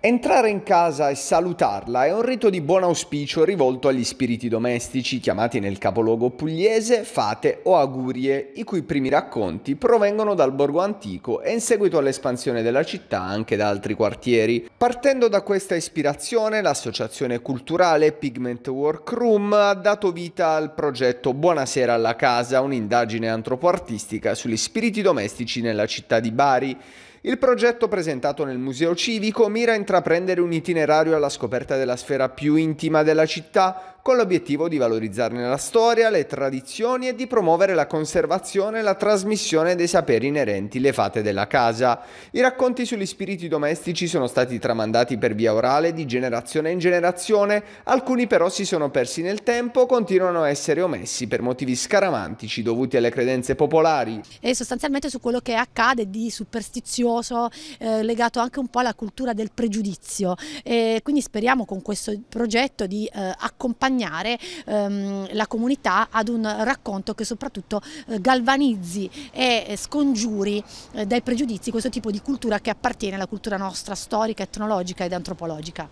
Entrare in casa e salutarla è un rito di buon auspicio rivolto agli spiriti domestici chiamati nel capoluogo pugliese fate o augurie, i cui primi racconti provengono dal borgo antico e in seguito all'espansione della città anche da altri quartieri. Partendo da questa ispirazione, l'associazione culturale Pigment Workroom ha dato vita al progetto Buonasera alla casa, un'indagine antropo-artistica sugli spiriti domestici nella città di Bari. Il progetto presentato nel Museo Civico mira a intraprendere un itinerario alla scoperta della sfera più intima della città, con l'obiettivo di valorizzarne la storia, le tradizioni e di promuovere la conservazione e la trasmissione dei saperi inerenti le fate della casa. I racconti sugli spiriti domestici sono stati tramandati per via orale di generazione in generazione, alcuni però si sono persi nel tempo, continuano a essere omessi per motivi scaramantici dovuti alle credenze popolari. E sostanzialmente su quello che accade di superstizioso, eh, legato anche un po' alla cultura del pregiudizio. E quindi speriamo con questo progetto di eh, accompagnare accompagnare ehm, la comunità ad un racconto che soprattutto eh, galvanizzi e scongiuri eh, dai pregiudizi questo tipo di cultura che appartiene alla cultura nostra storica, etnologica ed antropologica.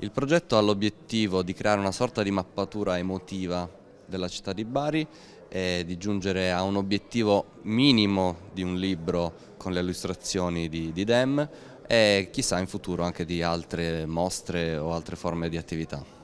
Il progetto ha l'obiettivo di creare una sorta di mappatura emotiva della città di Bari e di giungere a un obiettivo minimo di un libro con le illustrazioni di, di Dem e chissà in futuro anche di altre mostre o altre forme di attività.